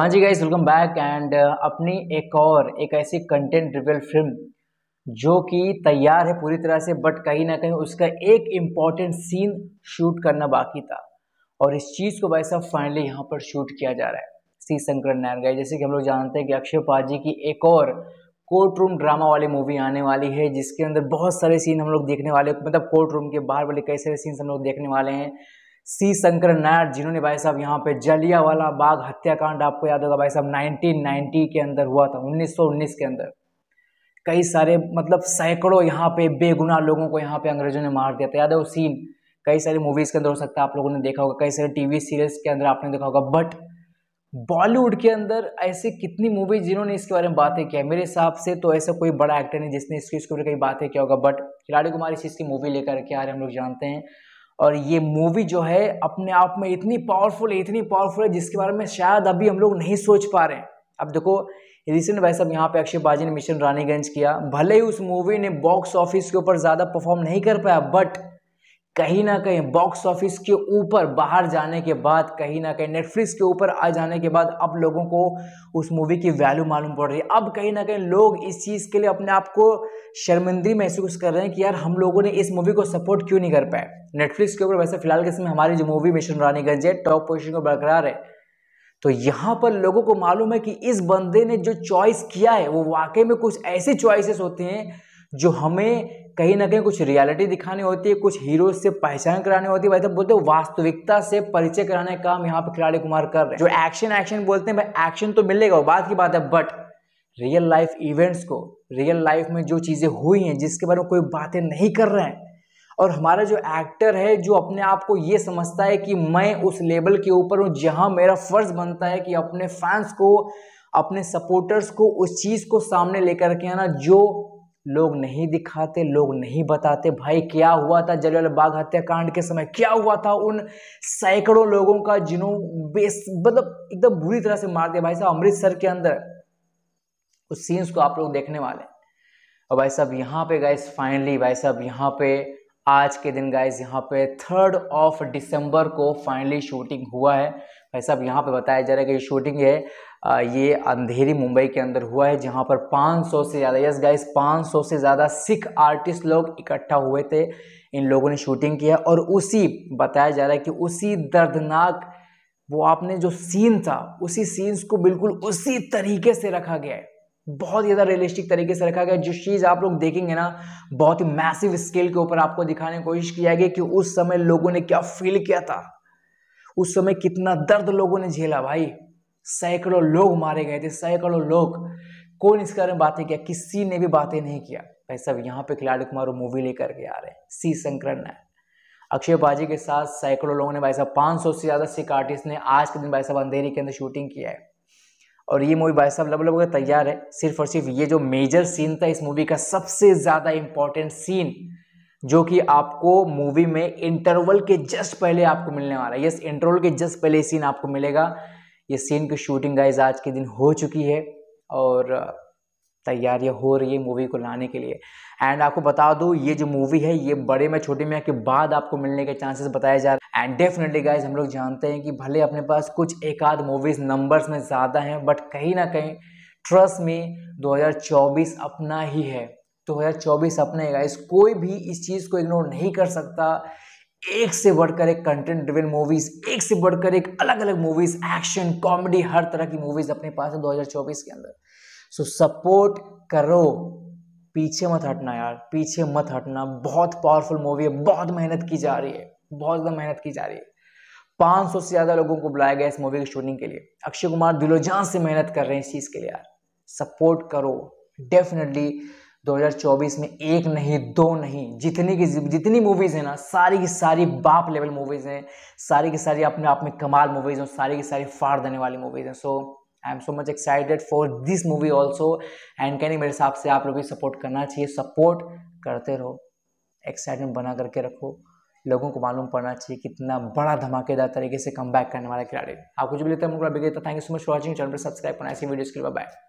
हाँ जी guys welcome back and अपनी एक और एक ऐसी कंटेंट रिवेल फिल्म जो कि तैयार है पूरी तरह से बट कहीं ना कहीं उसका एक इम्पॉर्टेंट सीन शूट करना बाकी था और इस चीज़ को भाई साहब फाइनली यहाँ पर शूट किया जा रहा है सी शंकर नायर गाय जैसे कि हम लोग जानते हैं कि अक्षय पा जी की एक और कोर्ट रूम ड्रामा वाली मूवी आने वाली है जिसके अंदर बहुत सारे सीन हम लोग देखने वाले मतलब कोर्ट रूम के बाहर वाले कई सारे सीन्स हम लोग देखने वाले हैं सी शंकर नायर जिन्होंने भाई साहब यहाँ पे जलिया वाला बाघ हत्याकांड आपको याद होगा भाई साहब 1990 के अंदर हुआ था 1919 के अंदर कई सारे मतलब सैकड़ों यहाँ पे बेगुनाह लोगों को यहाँ पे अंग्रेजों ने मार दिया था याद है वो सीन कई सारी मूवीज़ के अंदर हो सकता है आप लोगों ने देखा होगा कई सारे टीवी सीरियल्स के अंदर आपने देखा होगा बट बॉलीवुड के अंदर ऐसे कितनी मूवीज जिन्होंने इसके बारे में बातें किया मेरे हिसाब से तो ऐसा कोई बड़ा एक्टर नहीं जिसने इसके इसके ऊपर कई बातें किया होगा बट खिलाड़ी कुमार इस चीज़ की मूवी लेकर के आ रहे हम लोग जानते हैं और ये मूवी जो है अपने आप में इतनी पावरफुल है इतनी पावरफुल है जिसके बारे में शायद अभी हम लोग नहीं सोच पा रहे हैं अब देखो रिसेंट वैसे अब यहाँ पे अक्षय बाजी ने मिशन रानीगंज किया भले ही उस मूवी ने बॉक्स ऑफिस के ऊपर ज़्यादा परफॉर्म नहीं कर पाया बट कहीं ना कहीं बॉक्स ऑफिस के ऊपर बाहर जाने के बाद कहीं ना कहीं नेटफ्लिक्स के ऊपर आ जाने के बाद अब लोगों को उस मूवी की वैल्यू मालूम पड़ रही है अब कहीं ना कहीं लोग इस चीज़ के लिए अपने आप को शर्मिंदगी महसूस कर रहे हैं कि यार हम लोगों ने इस मूवी को सपोर्ट क्यों नहीं कर पाए नेटफ्लिक्स के ऊपर वैसे फिलहाल के समय हमारी जो मूवी मिशन रानीगंज है टॉप पोजिशन को बरकरार है तो यहाँ पर लोगों को मालूम है कि इस बंदे ने जो चॉइस किया है वो वाकई में कुछ ऐसी चॉइसेस होती हैं जो हमें कहीं ना कहीं कुछ रियलिटी दिखानी होती है कुछ हीरो से पहचान करानी होती है भाई बोलते हैं वास्तविकता से परिचय कराने का काम यहाँ पे खिलाड़ी कुमार कर रहे हैं जो एक्शन एक्शन बोलते हैं भाई एक्शन तो मिलेगा बात की बात है बट रियल लाइफ इवेंट्स को रियल लाइफ में जो चीज़ें हुई हैं जिसके बारे में कोई बातें नहीं कर रहे हैं और हमारा जो एक्टर है जो अपने आप को ये समझता है कि मैं उस लेवल के ऊपर हूँ जहाँ मेरा फ़र्ज़ बनता है कि अपने फैंस को अपने सपोर्टर्स को उस चीज़ को सामने लेकर के आना जो लोग नहीं दिखाते लोग नहीं बताते भाई क्या हुआ था जलियल बाग हत्याकांड के समय क्या हुआ था उन सैकड़ों लोगों का जिन्हों बेस मतलब एकदम बुरी तरह से मार दिया भाई साहब अमृतसर के अंदर उस सीन्स को आप लोग देखने वाले और भाई साहब यहाँ पे गाइस फाइनली भाई साहब यहाँ पे आज के दिन गाइस यहाँ पे थर्ड ऑफ दिसंबर को फाइनली शूटिंग हुआ है भाई साहब यहाँ पर बताया जा रहा है कि शूटिंग है ये अंधेरी मुंबई के अंदर हुआ है जहाँ पर 500 से ज़्यादा यस गाइस 500 से ज़्यादा सिख आर्टिस्ट लोग इकट्ठा हुए थे इन लोगों ने शूटिंग किया और उसी बताया जा रहा है कि उसी दर्दनाक वो आपने जो सीन था उसी सीन्स को बिल्कुल उसी तरीके से रखा गया है बहुत ज़्यादा रियलिस्टिक तरीके से रखा गया जो चीज़ आप लोग देखेंगे ना बहुत ही मैसिव स्केल के ऊपर आपको दिखाने की कोशिश किया जाएगी कि उस समय लोगों ने क्या फील किया था उस समय कितना दर्द लोगों ने झेला भाई सैकड़ों लोग मारे गए थे सैकड़ों लोग कौन इसके बारे में बातें किया किसी ने भी बातें नहीं किया भाई साहब यहाँ पे खिलाड़ी कुमार मूवी लेकर के आ रहे हैं सी संकरण है अक्षय बाजी के साथ सैकड़ों लोगों ने भाई साहब 500 से ज़्यादा सिख आर्टिस्ट ने आज के दिन भाई साहब अंधेरी के अंदर शूटिंग किया है और ये मूवी भाई साहब लब लगभग तैयार है सिर्फ और सिर्फ ये जो मेजर सीन था इस मूवी का सबसे ज़्यादा इंपॉर्टेंट सीन जो कि आपको मूवी में इंटरवल के जस्ट पहले आपको मिलने वाला है यस इंटरवल के जस्ट पहले सीन आपको मिलेगा ये सीन की शूटिंग गाइज आज के दिन हो चुकी है और तैयारियाँ हो रही है मूवी को लाने के लिए एंड आपको बता दूँ ये जो मूवी है ये बड़े में छोटे में के बाद आपको मिलने के चांसेस बताए जा रहे हैं एंड डेफिनेटली गाइज हम लोग जानते हैं कि भले अपने पास कुछ एक आध मूवीज़ नंबर्स में ज़्यादा हैं बट कहीं ना कहीं ट्रस्ट में 2024 अपना ही है 2024 तो अपने गाइस कोई भी इस चीज़ को इग्नोर नहीं कर सकता एक से बढ़कर एक कंटेंट ड्रिवेन मूवीज एक से बढ़कर एक अलग अलग मूवीज एक्शन कॉमेडी हर तरह की मूवीज अपने पास है 2024 के अंदर सो so, सपोर्ट करो पीछे मत हटना यार पीछे मत हटना बहुत पावरफुल मूवी है बहुत मेहनत की जा रही है बहुत ज़्यादा मेहनत की जा रही है 500 से ज़्यादा लोगों को बुलाया गया इस मूवी की शूटिंग के लिए अक्षय कुमार दिलोजान से मेहनत कर रहे हैं इस चीज़ के लिए यार सपोर्ट करो डेफिनेटली 2024 में एक नहीं दो नहीं जितनी की जितनी मूवीज़ हैं ना सारी की सारी बाप लेवल मूवीज़ हैं सारी की सारी अपने आप में कमाल मूवीज़ हैं सारी की सारी फाड़ देने वाली मूवीज़ हैं so I am so much excited for this movie also and can मेरे हिसाब से आप लोग भी सपोर्ट करना चाहिए सपोर्ट करते रहो एक्साइटमेंट बना करके रखो लोगों को मालूम पड़ना चाहिए कितना बड़ा धमाकेदार तरीके से कम बैक करने वाला खिलाड़ी आप कुछ भी लेते हैं thank you so much watching channel पर सब्सक्राइब करना ऐसी वीडियोज़ के लिए बाय